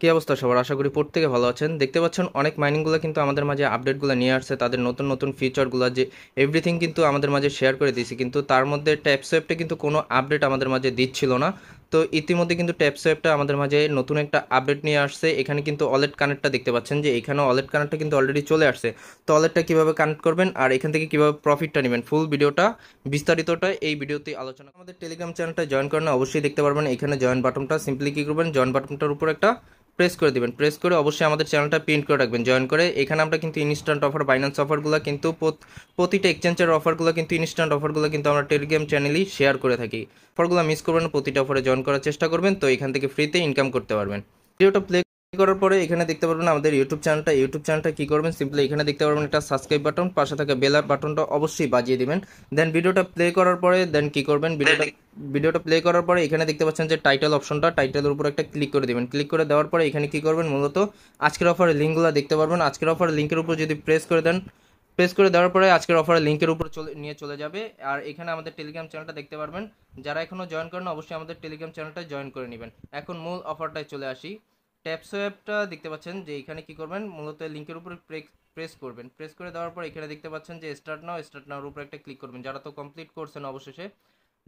কী অবস্থা সবার আশা করি প্রত্যেকে ভালো আছেন দেখতে পাচ্ছেন অনেক মাইনিংগুলো কিন্তু আমাদের মাঝে আপডেটগুলো নিয়ে আসছে তাদের নতুন নতুন ফিচারগুলো যে এভরিথিং কিন্তু আমাদের মাঝে শেয়ার করে দিয়েছে কিন্তু তার মধ্যে ট্যাপ ওয়েবটা কিন্তু কোনো আপডেট আমাদের মাঝে দিচ্ছিল না তো ইতিমধ্যে কিন্তু ট্যাপ ওয়েবটা আমাদের মাঝে নতুন একটা আপডেট নিয়ে আসছে এখানে কিন্তু অলেট কানেক্টটা দেখতে পাচ্ছেন যে এখানে অলেট কানেক্টটা কিন্তু অলরেডি চলে আসছে তো অলেটটা কীভাবে কানেক্ট করবেন আর এখান থেকে কীভাবে প্রফিটটা নেবেন ফুল ভিডিওটা বিস্তারিতটা এই ভিডিওতে আলোচনা আমাদের টেলিগ্রাম চ্যানেলটা জয়েন করেন অবশ্যই দেখতে পারবেন এখানে জয়েন বাটনটা সিম্পলি কী করবেন জয়েন বাটনটার উপর একটা প্রেস করে দেবেন প্রেস করে অবশ্যই আমাদের চ্যানেলটা প্রিন্ট করে রাখবেন জয়েন করে এখানে আমরা কিন্তু ইনস্ট্যান্ট অফার বাইন্যান্স অফারগুলো কিন্তু প্রতিটা এক্সচেঞ্জের অফারগুলো কিন্তু ইনস্ট্যান্ট অফারগুলো কিন্তু আমরা টেলিগ্রাম চ্যানেলেই শেয়ার করে থাকি অফারগুলো মিস করবেন প্রতিটা অফারে জয়েন করার চেষ্টা করবেন তো এখান থেকে ফ্রিতে ইনকাম করতে পারবেন ভিডিওটা প্লে করার পরে এখানে দেখতে পারবেন আমাদের ইউটিউব চ্যানেলটা ইউটিউব চ্যানেলটা কি করবেন সিম্পলি এখানে দেখতে পারবেন একটা সাবস্ক্রাইব বাটন পাশে থাকা বেল বাটনটা অবশ্যই বাজিয়ে দিবেন দেন ভিডিওটা প্লে করার পরে দেন কি করবেন ভিডিওটা ভিডিওটা প্লে করার পরে এখানে দেখতে পাচ্ছেন যে টাইটেল অপশনটা টাইটেলের উপর একটা ক্লিক করে দেবেন ক্লিক করে দেওয়ার পরে এখানে কি করবেন মূলত আজকের অফারের লিঙ্কগুলো দেখতে পারবেন আজকের অফারের লিঙ্কের উপর যদি প্রেস করে দেন প্রেস করে দেওয়ার পরে আজকের অফারের লিঙ্কের উপর চলে নিয়ে চলে যাবে আর এখানে আমাদের টেলিগ্রাম চ্যানেলটা দেখতে পারবেন যারা এখনও জয়েন করেন অবশ্যই আমাদের টেলিগ্রাম চ্যানেলটা জয়েন করে নেবেন এখন মূল অফারটায় চলে আসি ট্যাপস ওয়েবটা দেখতে পাচ্ছেন যে এখানে কি করবেন মূলত লিঙ্কের উপরে প্রেস করবেন প্রেস করে দেওয়ার পর এখানে দেখতে পাচ্ছেন যে স্টার্ট নাও স্টার্ট নাওর উপর একটা ক্লিক করবেন যারা তো কমপ্লিট করছেন অবশেষে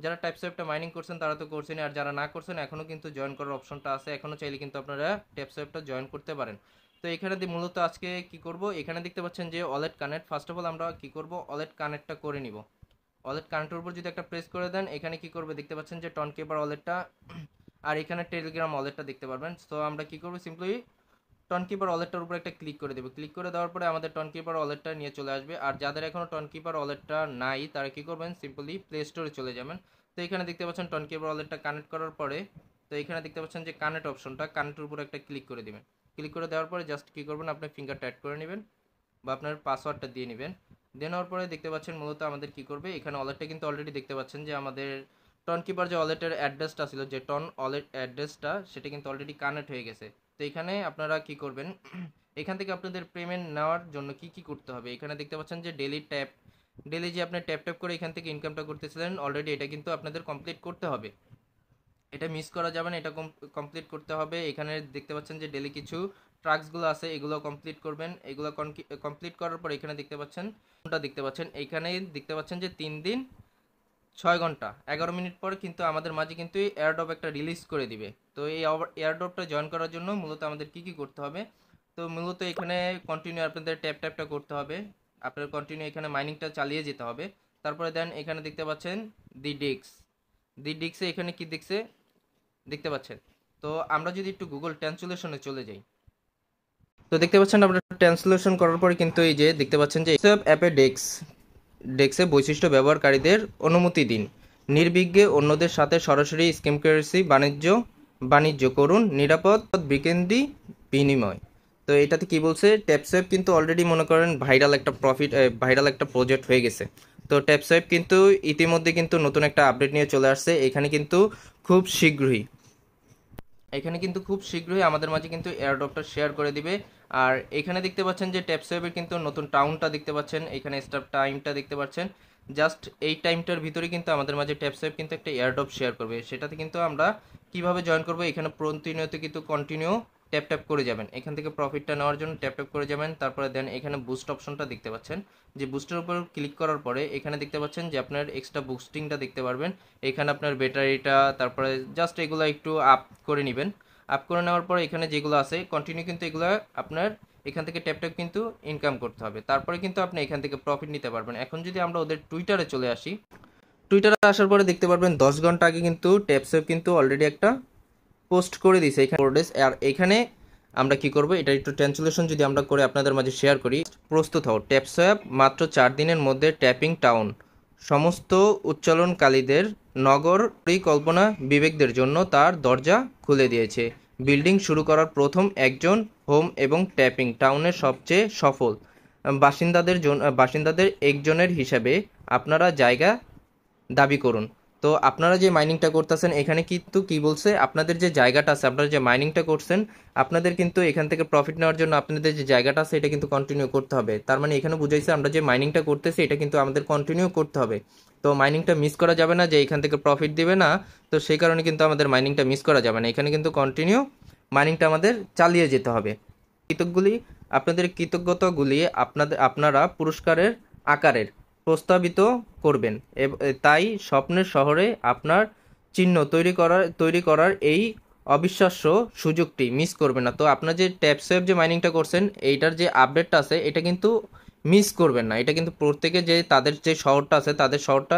যারা ট্যাপস ওয়েবটা মাইনিং করছেন তারা তো করছেন আর যারা না করছেন এখনও কিন্তু জয়েন করার অপশনটা আছে এখনও চাইলে কিন্তু আপনারা ট্যাপস ওয়েবটা জয়েন করতে পারেন তো এখানে মূলত আজকে কি করব এখানে দেখতে পাচ্ছেন যে wallet connect first of all আমরা কি করব অলেট কানেক্টটা করে নিব অলেট কানেক্টের উপর যদি একটা প্রেস করে দেন এখানে কি করবে দেখতে পাচ্ছেন যে টন কেবার ওয়ালেটটা আর এখানে টেলিগ্রাম ওয়ালেটটা দেখতে পারবেন তো আমরা কি করবো সিম্পলি টনকিপার ওয়ালেটটার উপর একটা ক্লিক করে দেবে ক্লিক করে দেওয়ার পরে আমাদের টনকিপার ওয়ালেটটা নিয়ে চলে আসবে আর যাদের এখনও টনকিপার ওয়ালেটটা নাই তারা কি করবেন সিম্পলি প্লে স্টোরে চলে যাবেন তো এখানে দেখতে পাচ্ছেন টনকিপার ওয়ালেটটা কানেক্ট করার পরে তো এখানে দেখতে পাচ্ছেন যে কানেক্ট অপশনটা কানেক্টের উপর একটা ক্লিক করে দেবেন ক্লিক করে দেওয়ার পরে জাস্ট কী করবেন আপনার ফিঙ্গারটা অ্যাড করে নেবেন বা আপনার পাসওয়ার্ডটা দিয়ে নেবেন দেওয়ার পরে দেখতে পাচ্ছেন মূলত আমাদের কি করবে এখানে ওয়ালেটটা কিন্তু অলরেডি দেখতে পাচ্ছেন যে আমাদের টন কিপার যে ওয়ালেটের অ্যাড্রেসটা ছিল যে টন ওয়ালেট অ্যাড্রেসটা সেটা কিন্তু অলরেডি কানেক্ট হয়ে গেছে তো এখানে আপনারা কি করবেন এখান থেকে আপনাদের পেমেন্ট নেওয়ার জন্য কি কি করতে হবে এখানে দেখতে পাচ্ছেন যে ডেলি ট্যাপ ডেলি যে আপনি ট্যাপ ট্যাপ করে এখান থেকে ইনকামটা করতেছিলেন অলরেডি এটা কিন্তু আপনাদের কমপ্লিট করতে হবে এটা মিস করা যাবে না এটা কমপ্লিট করতে হবে এখানে দেখতে পাচ্ছেন যে ডেলি কিছু ট্রাক্সগুলো আছে এগুলো কমপ্লিট করবেন এগুলো কমপ্লিট করার পর এখানে দেখতে পাচ্ছেন কোনটা দেখতে পাচ্ছেন এখানে দেখতে পাচ্ছেন যে তিন দিন ছয় ঘন্টা এগারো মিনিট পরে কিন্তু আমাদের মাঝে কিন্তু এই এয়ারড্রপ একটা রিলিজ করে দিবে তো এই এয়ারড্রপটা জয়েন করার জন্য মূলত আমাদের কি কি করতে হবে তো মূলত এখানে কন্টিনিউ আপনাদের ট্যাপ ট্যাপটা করতে হবে আপনার কন্টিনিউ এখানে মাইনিংটা চালিয়ে যেতে হবে তারপরে দেন এখানে দেখতে পাচ্ছেন দি ডিক্স দি ডিক্সে এখানে কি দেখছে দেখতে পাচ্ছেন তো আমরা যদি একটু গুগল ট্রান্সলেশনে চলে যাই তো দেখতে পাচ্ছেন আপনার ট্রান্সলেশন করার পরে কিন্তু এই যে দেখতে পাচ্ছেন যে অ্যাপে ডেক্স ডেক্সে বৈশিষ্ট্য ব্যবহারকারীদের অনুমতি দিন নির্বিঘ্নে অন্যদের সাথে সরাসরি স্কিম কারেন্সি বাণিজ্য বাণিজ্য করুন নিরাপদ বিকেন্দ্রি বিনিময় তো এটাতে কি বলছে ট্যাপসোয়েব কিন্তু অলরেডি মনে করেন ভাইরাল একটা প্রফিট ভাইরাল একটা প্রজেক্ট হয়ে গেছে তো ট্যাপসোয়েব কিন্তু ইতিমধ্যে কিন্তু নতুন একটা আপডেট নিয়ে চলে আসছে এখানে কিন্তু খুব শীঘ্রই এখানে কিন্তু খুব শীঘ্রই আমাদের মাঝে কিন্তু এয়ারড্রপটা শেয়ার করে দিবে আর এখানে দেখতে পাচ্ছেন যে ট্যাপসওয়েবের কিন্তু নতুন টাউনটা দেখতে পাচ্ছেন এখানে স্টাফ টাইমটা দেখতে পাচ্ছেন জাস্ট এই টাইমটার ভিতরে কিন্তু আমাদের মাঝে ট্যাপসওয়েব কিন্তু একটা এয়ারড্রপ শেয়ার করবে সেটাতে কিন্তু আমরা কিভাবে জয়েন করবো এখানে প্রতিনিয়ত কিন্তু কন্টিনিউ ট্যাপ ট্যাপ করে যাবেন এখান থেকে প্রফিটটা নেওয়ার জন্য ট্যাপ ট্যাপ করে যাবেন তারপরে দেন এখানে বুস্ট অপশনটা দেখতে পাচ্ছেন যে বুস্টের উপর ক্লিক করার পরে এখানে দেখতে পাচ্ছেন যে আপনার এক্সট্রা বুস্টিংটা দেখতে পারবেন এখানে আপনার ব্যাটারিটা তারপরে জাস্ট এগুলো একটু আপ করে নেবেন আপ করে নেওয়ার পরে এখানে যেগুলো আছে কন্টিনিউ কিন্তু এগুলো আপনার এখান থেকে ট্যাপ ট্যাপ কিন্তু ইনকাম করতে হবে তারপরে কিন্তু আপনি এখান থেকে প্রফিট নিতে পারবেন এখন যদি আমরা ওদের টুইটারে চলে আসি টুইটারে আসার পরে দেখতে পারবেন দশ ঘন্টা আগে কিন্তু ট্যাপসেপ কিন্তু অলরেডি একটা পোস্ট করে দিয়েছে এখানে ফোর ডেজ আর এখানে আমরা কি করব এটা একটু ট্রান্সলেশন যদি আমরা করে আপনাদের মাঝে শেয়ার করি প্রস্তুত হও ট্যাপসয়াপ মাত্র চার দিনের মধ্যে ট্যাপিং টাউন সমস্ত উচ্চালনকারীদের নগর পরিকল্পনা বিবেকদের জন্য তার দরজা খুলে দিয়েছে বিল্ডিং শুরু করার প্রথম একজন হোম এবং ট্যাপিং টাউনের সবচেয়ে সফল বাসিন্দাদের বাসিন্দাদের একজনের হিসাবে আপনারা জায়গা দাবি করুন তো আপনারা যে মাইনিংটা করতেছেন এখানে কিন্তু কি বলছে আপনাদের যে জায়গাটা আছে আপনারা যে মাইনিংটা করছেন আপনাদের কিন্তু এখান থেকে প্রফিট নেওয়ার জন্য আপনাদের যে জায়গাটা আছে এটা কিন্তু কন্টিনিউ করতে হবে তার মানে এখানে বুঝাইছে আমরা যে মাইনিংটা করতেছি এটা কিন্তু আমাদের কন্টিনিউ করতে হবে তো মাইনিংটা মিস করা যাবে না যে এখান থেকে প্রফিট দিবে না তো সেই কারণে কিন্তু আমাদের মাইনিংটা মিস করা যাবে না এখানে কিন্তু কন্টিনিউ মাইনিংটা আমাদের চালিয়ে যেতে হবে কৃতজ্ঞগুলি আপনাদের কৃতজ্ঞতাগুলি আপনাদের আপনারা পুরস্কারের আকারের প্রস্তাবিত করবেন তাই স্বপ্নের শহরে আপনার চিহ্ন তৈরি করার তৈরি করার এই অবিশ্বাস্য সুযোগটি মিস করবে না তো আপনার যে ট্যাপসওয়েব যে মাইনিংটা করছেন এইটার যে আপডেটটা আছে এটা কিন্তু মিস করবেন না এটা কিন্তু প্রত্যেকে যে তাদের যে শহরটা আছে তাদের শহরটা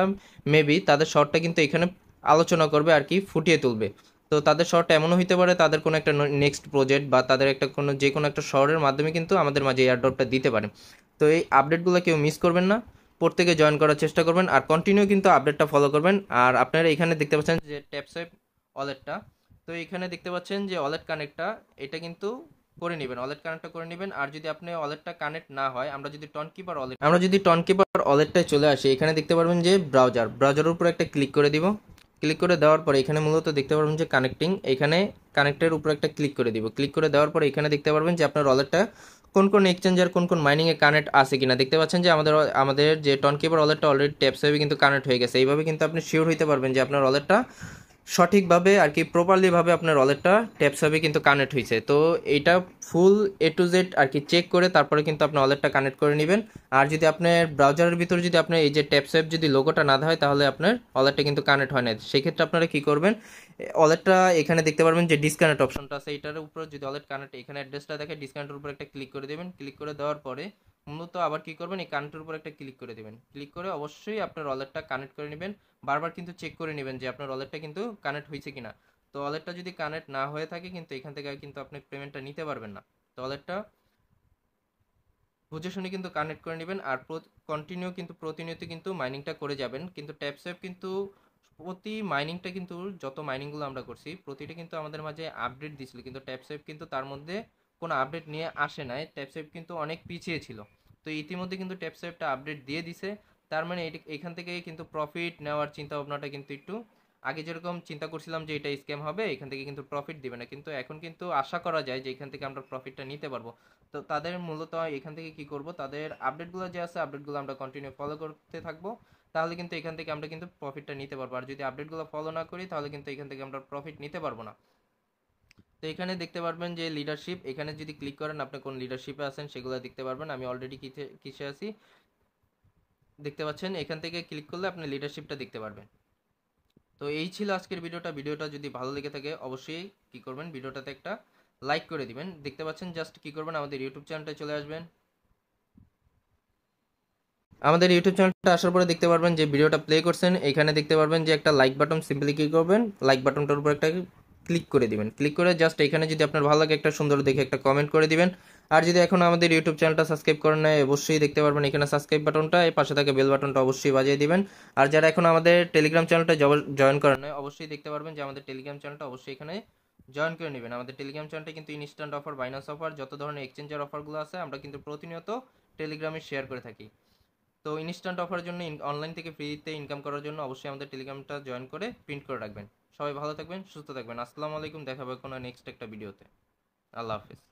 মেবি তাদের শহরটা কিন্তু এখানে আলোচনা করবে আর কি ফুটিয়ে তুলবে তো তাদের শহরটা এমনও হইতে পারে তাদের কোনো একটা নেক্সট প্রজেক্ট বা তাদের একটা কোনো যে কোনো একটা শহরের মাধ্যমে কিন্তু আমাদের মাঝে এয়ারড্রপটা দিতে পারে তো এই আপডেটগুলো কেউ মিস করবেন না প্রত্যেকে জয়েন করার চেষ্টা করবেন আর কন্টিনিউ কিন্তু আপডেটটা ফলো করবেন আর আপনারা এখানে দেখতে পাচ্ছেন যে ট্যাপসাইপ ওয়ালেটটা তো এখানে দেখতে পাচ্ছেন যে ওয়ালেট কানেক্টটা এটা কিন্তু করে নেবেন ওয়ালেট কানেক্টটা করে নেবেন আর যদি আপনি ওয়ালেটটা কানেক্ট না হয় আমরা যদি টন কিপার ওয়ালেট আমরা যদি টন কিপার ওয়ালেটটায় চলে আসি এখানে দেখতে পারবেন যে ব্রাউজার ব্রাউজারের উপর একটা ক্লিক করে দিব ক্লিক করে দেওয়ার পর এখানে মূলত দেখতে পারবেন যে কানেক্টিং এখানে কানেক্টের উপর একটা ক্লিক করে দিব ক্লিক করে দেওয়ার পর এখানে দেখতে পারবেন যে আপনার ওয়ালেটটা কোন কোন এক্সচেঞ্জার কোন কোন মাইনিংয়ে কানেক্ট আছে কিনা দেখতে পাচ্ছেন যে আমাদের আমাদের যে টনকিপার ওয়ালেটটা অলরেডি ট্যাপস হয়ে কিন্তু কানেক্ট হয়ে গেছে এইভাবে কিন্তু আপনি শিওর হইতে পারবেন যে আপনার ওয়ালেটটা সঠিকভাবে আর কি প্রপারলিভাবে আপনার ওয়ালেটটা ট্যাপসঅ্যাপে কিন্তু কানেক্ট হয়েছে তো এটা ফুল এ টু জেড আর কি চেক করে তারপরে কিন্তু আপনি ওয়ালেটটা কানেক্ট করে নেবেন আর যদি আপনার ব্রাউজারের ভিতরে যদি আপনার এই যে ট্যাপসঅ্যাপ যদি লোগোটা না হয় তাহলে আপনার ওয়ালেটটা কিন্তু কানেক্ট হয় না সেক্ষেত্রে আপনারা কি করবেন ওয়ালেটটা এখানে দেখতে পারবেন যে ডিসকানেক্ট অপশনটা আছে এটার উপর যদি ওয়ালেট কানেক্ট এখানে অ্যাড্রেসটা দেখে ডিসকানেক্টের উপর একটা ক্লিক করে দেবেন ক্লিক করে দেওয়ার পরে মূলত আবার কি করবেন এই কানেক্টের উপর একটা ক্লিক করে দেবেন ক্লিক করে অবশ্যই আপনার ওয়ালেটটা কানেক্ট করে নেবেন বারবার কিন্তু চেক করে নেবেন যে আপনার ওয়ালেটটা কিন্তু কানেক্ট হয়েছে কিনা তো ওয়ালেটটা যদি কানেক্ট না হয়ে থাকে কিন্তু এখান থেকে কিন্তু আপনি পেমেন্টটা নিতে পারবেন না তো ওয়ালেটটা বুঝে শুনে কিন্তু কানেক্ট করে নেবেন আর কন্টিনিউ কিন্তু প্রতিনিয়ত কিন্তু মাইনিংটা করে যাবেন কিন্তু ট্যাপ ট্যাপস্যাপ কিন্তু প্রতি মাইনিংটা কিন্তু যত মাইনিংগুলো আমরা করছি প্রতিটা কিন্তু আমাদের মাঝে আপডেট দিছিল কিন্তু ট্যাপ ট্যাপস্যাপ কিন্তু তার মধ্যে কোনো আপডেট নিয়ে আসে নাই ট্যাপসেপ কিন্তু অনেক পিছিয়ে ছিল তো ইতিমধ্যে কিন্তু ট্যাপসেপটা আপডেট দিয়ে দিছে তার মানে এটি এখান থেকে কিন্তু প্রফিট নেওয়ার চিন্তা ভাবনাটা কিন্তু একটু আগে যেরকম চিন্তা করছিলাম যে এটা স্ক্যাম হবে এখান থেকে কিন্তু প্রফিট দিবে না কিন্তু এখন কিন্তু আশা করা যায় যে এখান থেকে আমরা প্রফিটটা নিতে পারবো তো তাদের মূলত এখান থেকে কি করব তাদের আপডেটগুলো যে আছে আপডেটগুলো আমরা কন্টিনিউ ফলো করতে থাকবো তাহলে কিন্তু এখান থেকে আমরা কিন্তু প্রফিটটা নিতে পারবো আর যদি আপডেটগুলো ফলো না করি তাহলে কিন্তু এখান থেকে আমরা প্রফিট নিতে পারবো না তো এখানে দেখতে পারবেন যে লিডারশিপ এখানে যদি ক্লিক করেন আপনি কোন লিডারশিপে আছেন সেগুলো দেখতে পারবেন আমি অলরেডি কিসে আছি দেখতে পাচ্ছেন এখান থেকে ক্লিক করলে আপনি লিডারশিপটা দেখতে পারবেন তো এই ছিল আজকের ভিডিওটা ভিডিওটা যদি ভালো লেগে থাকে অবশ্যই কি করবেন ভিডিওটাতে একটা লাইক করে দিবেন দেখতে পাচ্ছেন জাস্ট কি করবেন আমাদের ইউটিউব চ্যানেলটা চলে আসবেন আমাদের ইউটিউব চ্যানেলটা আসার পরে দেখতে পারবেন যে ভিডিওটা প্লে করছেন এখানে দেখতে পারবেন যে একটা লাইক বাটন সিম্পলি কি করবেন লাইক বাটনটার উপর একটা ক্লিক করে দিবেন ক্লিক করে জাস্ট এখানে যদি আপনার ভালো লাগে একটা সুন্দর দেখে একটা কমেন্ট করে দিবেন আর যদি এখন আমাদের ইউটিউব চ্যানেলটা সাবস্ক্রাইব করেন নেয় অবশ্যই দেখতে পারবেন এখানে সাবস্ক্রাইব বাটনটা এই পাশে থাকে বেল বাটনটা অবশ্যই বাজিয়ে দিবেন আর যারা এখন আমাদের টেলিগ্রাম চ্যানেলটা জয়েন করেন নেয় অবশ্যই দেখতে পারবেন যে আমাদের টেলিগ্রাম চ্যানেলটা অবশ্যই এখানে জয়েন করে নেবেন আমাদের টেলিগ্রাম চ্যানেলটা কিন্তু ইনস্ট্যান্ট অফার বাইনান্স অফার যত ধরনের এক্সচেঞ্জের অফারগুলো আছে আমরা কিন্তু প্রতিনিয়ত টেলিগ্রামে শেয়ার করে থাকি তো ইনস্ট্যান্ট অফারের জন্য অনলাইন থেকে ফ্রিতে ইনকাম করার জন্য অবশ্যই আমাদের টেলিগ্রামটা জয়েন করে প্রিন্ট করে রাখবেন সবাই ভালো থাকবেন সুস্থ থাকবেন আসসালামু আলাইকুম দেখাবে কোনো নেক্সট একটা ভিডিওতে আল্লাহ হাফিজ